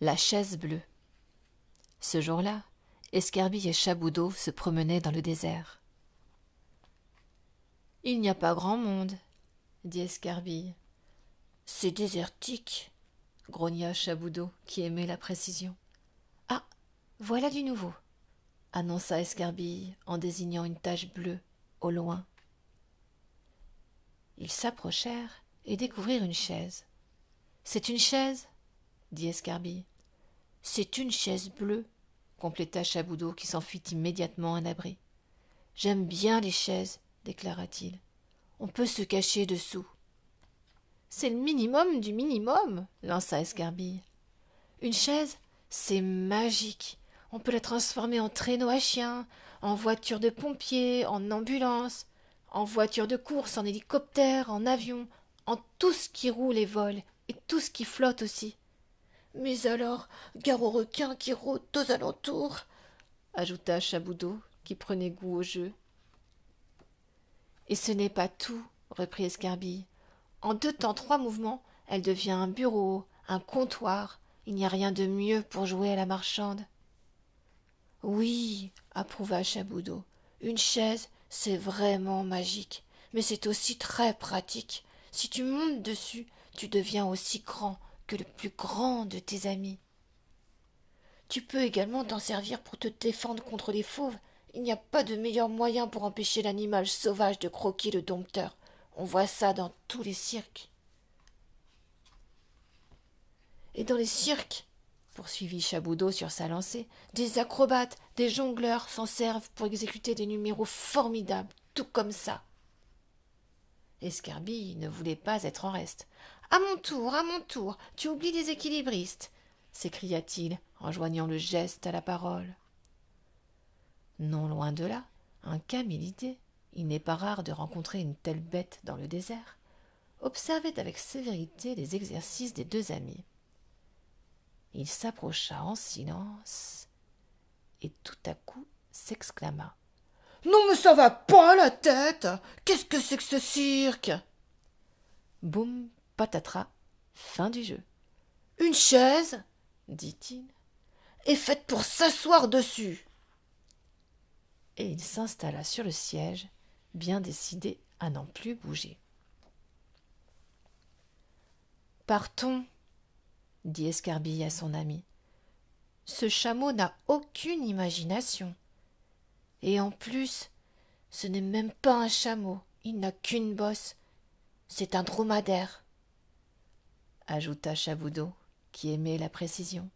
la chaise bleue. Ce jour-là, Escarbille et Chaboudeau se promenaient dans le désert. Il n'y a pas grand monde, dit Escarbille. C'est désertique, grogna Chaboudeau, qui aimait la précision. Ah, voilà du nouveau, annonça Escarbille en désignant une tache bleue au loin. Ils s'approchèrent et découvrirent une chaise. C'est une chaise dit Escarbille. C'est une chaise bleue, compléta Chaboudot qui s'enfuit immédiatement à l'abri. J'aime bien les chaises, déclara-t-il. On peut se cacher dessous. C'est le minimum du minimum, lança Escarbille. Une chaise, c'est magique. On peut la transformer en traîneau à chien, en voiture de pompiers, en ambulance, en voiture de course, en hélicoptère, en avion, en tout ce qui roule et vole, et tout ce qui flotte aussi. Mais alors, gare aux requins qui rôdent aux alentours, ajouta Chaboudot, qui prenait goût au jeu. Et ce n'est pas tout, reprit Escarbille. En deux temps trois mouvements, elle devient un bureau, un comptoir. Il n'y a rien de mieux pour jouer à la marchande. Oui, approuva Chaboudot, « Une chaise, c'est vraiment magique, mais c'est aussi très pratique. Si tu montes dessus, tu deviens aussi grand, que le plus grand de tes amis. Tu peux également t'en servir pour te défendre contre les fauves. Il n'y a pas de meilleur moyen pour empêcher l'animal sauvage de croquer le dompteur. On voit ça dans tous les cirques. Et dans les cirques, poursuivit Chaboudot sur sa lancée, des acrobates, des jongleurs s'en servent pour exécuter des numéros formidables, tout comme ça. Escarbille ne voulait pas être en reste. À mon tour, à mon tour, tu oublies des équilibristes s'écria-t-il en joignant le geste à la parole. Non loin de là, un camélidé, il n'est pas rare de rencontrer une telle bête dans le désert, observait avec sévérité les exercices des deux amis. Il s'approcha en silence et tout à coup s'exclama. Non, mais ça va pas la tête Qu'est-ce que c'est que ce cirque Boum Patatras, fin du jeu. Une chaise, dit-il, est faite pour s'asseoir dessus. Et il s'installa sur le siège, bien décidé à n'en plus bouger. Partons, dit Escarbille à son ami. Ce chameau n'a aucune imagination. Et en plus, ce n'est même pas un chameau, il n'a qu'une bosse. C'est un dromadaire ajouta Chaboudot, qui aimait la précision.